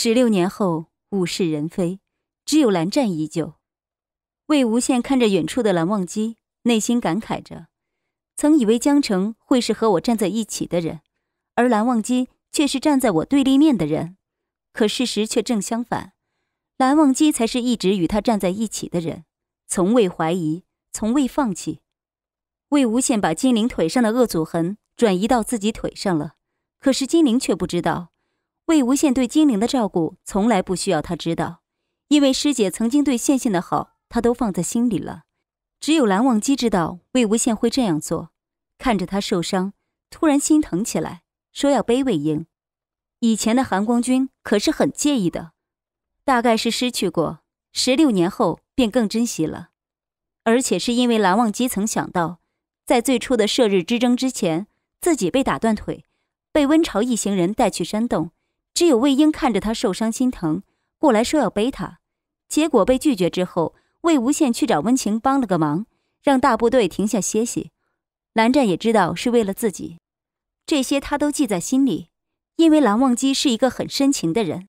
十六年后，物是人非，只有蓝湛依旧。魏无羡看着远处的蓝忘机，内心感慨着：曾以为江澄会是和我站在一起的人，而蓝忘机却是站在我对立面的人。可事实却正相反，蓝忘机才是一直与他站在一起的人，从未怀疑，从未放弃。魏无羡把金凌腿上的恶阻痕转移到自己腿上了，可是金凌却不知道。魏无羡对金陵的照顾从来不需要他知道，因为师姐曾经对羡羡的好，他都放在心里了。只有蓝忘机知道魏无羡会这样做，看着他受伤，突然心疼起来，说要背魏婴。以前的含光君可是很介意的，大概是失去过，十六年后便更珍惜了。而且是因为蓝忘机曾想到，在最初的射日之争之前，自己被打断腿，被温晁一行人带去山洞。只有魏婴看着他受伤心疼，过来说要背他，结果被拒绝之后，魏无羡去找温情帮了个忙，让大部队停下歇息。蓝湛也知道是为了自己，这些他都记在心里，因为蓝忘机是一个很深情的人。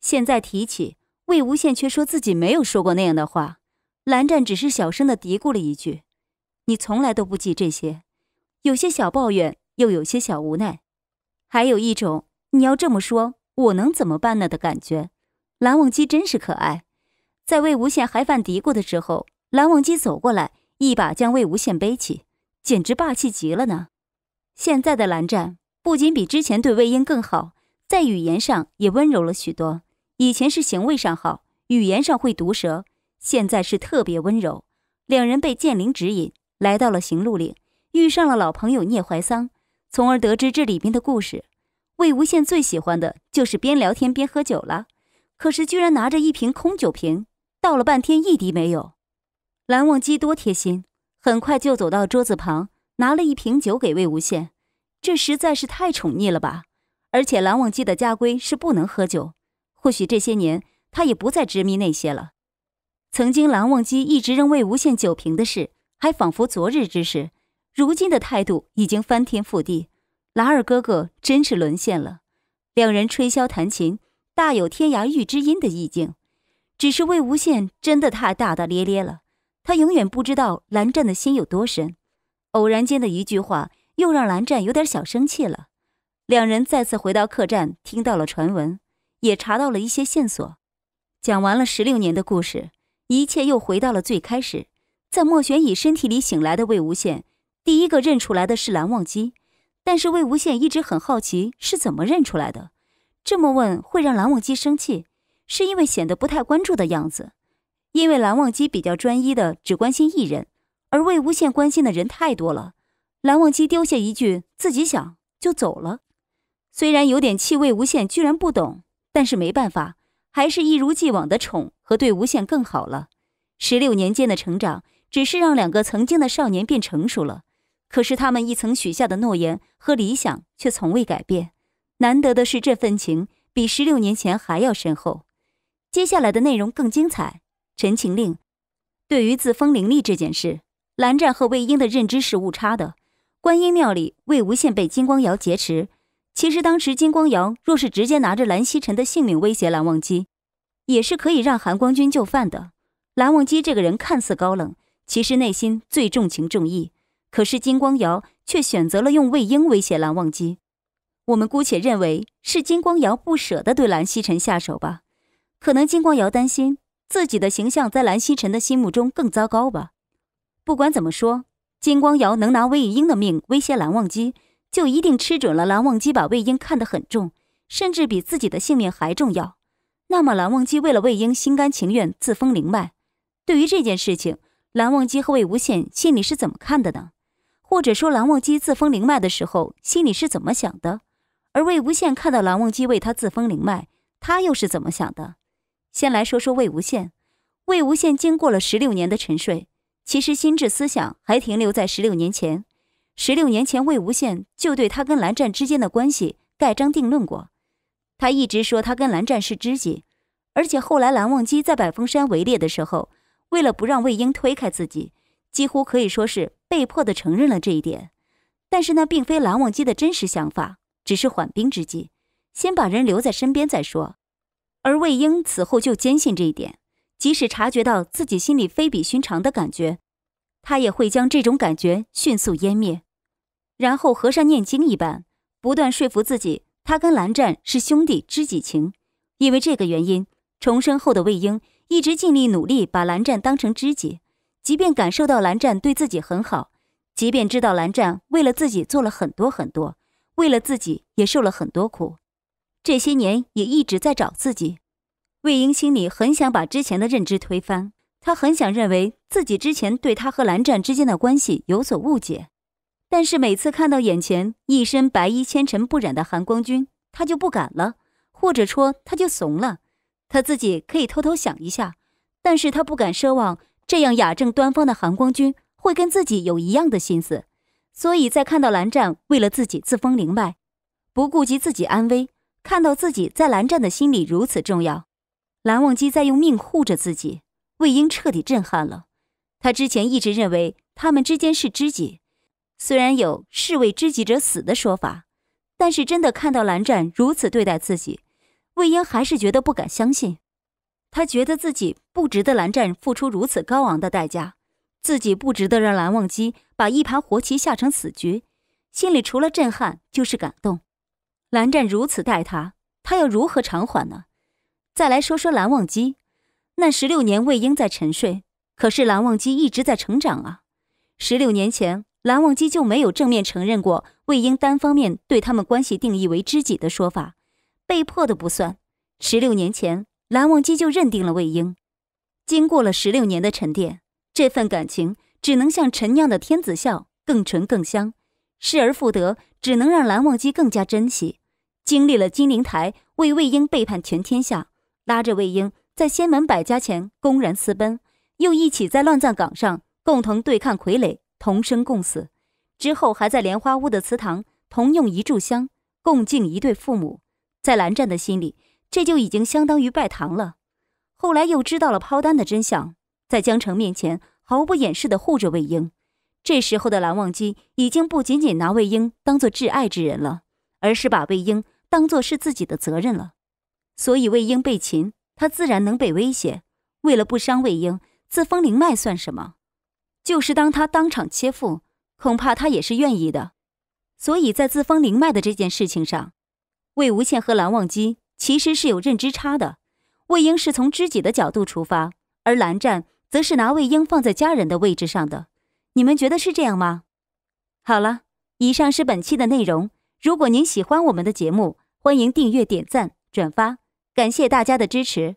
现在提起魏无羡，却说自己没有说过那样的话。蓝湛只是小声的嘀咕了一句：“你从来都不记这些，有些小抱怨，又有些小无奈，还有一种。”你要这么说，我能怎么办呢？的感觉，蓝忘机真是可爱。在魏无羡还犯嘀咕的时候，蓝忘机走过来，一把将魏无羡背起，简直霸气极了呢。现在的蓝湛不仅比之前对魏婴更好，在语言上也温柔了许多。以前是行为上好，语言上会毒舌，现在是特别温柔。两人被剑灵指引，来到了行路岭，遇上了老朋友聂怀桑，从而得知这里边的故事。魏无羡最喜欢的就是边聊天边喝酒了，可是居然拿着一瓶空酒瓶倒了半天一滴没有。蓝忘机多贴心，很快就走到桌子旁拿了一瓶酒给魏无羡，这实在是太宠溺了吧！而且蓝忘机的家规是不能喝酒，或许这些年他也不再执迷那些了。曾经蓝忘机一直扔魏无羡酒瓶的事，还仿佛昨日之事，如今的态度已经翻天覆地。蓝二哥哥真是沦陷了，两人吹箫弹琴，大有天涯遇知音的意境。只是魏无羡真的太大大咧咧了，他永远不知道蓝湛的心有多深。偶然间的一句话，又让蓝湛有点小生气了。两人再次回到客栈，听到了传闻，也查到了一些线索。讲完了十六年的故事，一切又回到了最开始，在莫玄乙身体里醒来的魏无羡，第一个认出来的是蓝忘机。但是魏无羡一直很好奇是怎么认出来的，这么问会让蓝忘机生气，是因为显得不太关注的样子。因为蓝忘机比较专一的只关心一人，而魏无羡关心的人太多了。蓝忘机丢下一句自己想就走了，虽然有点气魏无羡居然不懂，但是没办法，还是一如既往的宠和对无羡更好了。十六年间的成长，只是让两个曾经的少年变成熟了。可是他们一曾许下的诺言和理想却从未改变，难得的是这份情比十六年前还要深厚。接下来的内容更精彩，《陈情令》。对于自封灵力这件事，蓝湛和魏婴的认知是误差的。观音庙里，魏无羡被金光瑶劫持，其实当时金光瑶若是直接拿着蓝曦臣的性命威胁蓝忘机，也是可以让韩光君就范的。蓝忘机这个人看似高冷，其实内心最重情重义。可是金光瑶却选择了用魏婴威胁蓝忘机，我们姑且认为是金光瑶不舍得对蓝曦臣下手吧。可能金光瑶担心自己的形象在蓝曦臣的心目中更糟糕吧。不管怎么说，金光瑶能拿魏婴的命威胁蓝忘机，就一定吃准了蓝忘机把魏婴看得很重，甚至比自己的性命还重要。那么蓝忘机为了魏婴心甘情愿自封灵脉，对于这件事情，蓝忘机和魏无羡心里是怎么看的呢？或者说，蓝忘机自封灵脉的时候，心里是怎么想的？而魏无羡看到蓝忘机为他自封灵脉，他又是怎么想的？先来说说魏无羡。魏无羡经过了十六年的沉睡，其实心智思想还停留在十六年前。十六年前，魏无羡就对他跟蓝湛之间的关系盖章定论过。他一直说他跟蓝湛是知己，而且后来蓝忘机在百峰山围猎的时候，为了不让魏婴推开自己，几乎可以说是。被迫地承认了这一点，但是那并非蓝忘机的真实想法，只是缓兵之计，先把人留在身边再说。而魏婴此后就坚信这一点，即使察觉到自己心里非比寻常的感觉，他也会将这种感觉迅速湮灭，然后和尚念经一般，不断说服自己，他跟蓝湛是兄弟知己情。因为这个原因，重生后的魏婴一直尽力努力把蓝湛当成知己。即便感受到蓝湛对自己很好，即便知道蓝湛为了自己做了很多很多，为了自己也受了很多苦，这些年也一直在找自己。魏婴心里很想把之前的认知推翻，他很想认为自己之前对他和蓝湛之间的关系有所误解，但是每次看到眼前一身白衣、千尘不染的含光君，他就不敢了，或者说他就怂了。他自己可以偷偷想一下，但是他不敢奢望。这样雅正端方的韩光君会跟自己有一样的心思，所以在看到蓝湛为了自己自封灵脉，不顾及自己安危，看到自己在蓝湛的心里如此重要，蓝忘机在用命护着自己，魏婴彻底震撼了。他之前一直认为他们之间是知己，虽然有士为知己者死的说法，但是真的看到蓝湛如此对待自己，魏婴还是觉得不敢相信。他觉得自己不值得蓝湛付出如此高昂的代价，自己不值得让蓝忘机把一盘活棋下成死局，心里除了震撼就是感动。蓝湛如此待他，他要如何偿还呢？再来说说蓝忘机，那十六年魏婴在沉睡，可是蓝忘机一直在成长啊。十六年前，蓝忘机就没有正面承认过魏婴单方面对他们关系定义为知己的说法，被迫的不算。十六年前。蓝忘机就认定了魏婴，经过了十六年的沉淀，这份感情只能像陈酿的天子笑，更醇更香。失而复得，只能让蓝忘机更加珍惜。经历了金陵台，为魏婴背叛全天下，拉着魏婴在仙门百家前公然私奔，又一起在乱葬岗上共同对抗傀儡，同生共死。之后还在莲花坞的祠堂同用一炷香，共敬一对父母。在蓝湛的心里。这就已经相当于拜堂了，后来又知道了抛丹的真相，在江澄面前毫不掩饰的护着魏婴，这时候的蓝忘机已经不仅仅拿魏婴当做挚爱之人了，而是把魏婴当做是自己的责任了，所以魏婴被擒，他自然能被威胁，为了不伤魏婴，自封灵脉算什么？就是当他当场切腹，恐怕他也是愿意的，所以在自封灵脉的这件事情上，魏无羡和蓝忘机。其实是有认知差的，魏婴是从知己的角度出发，而蓝湛则是拿魏婴放在家人的位置上的。你们觉得是这样吗？好了，以上是本期的内容。如果您喜欢我们的节目，欢迎订阅、点赞、转发，感谢大家的支持。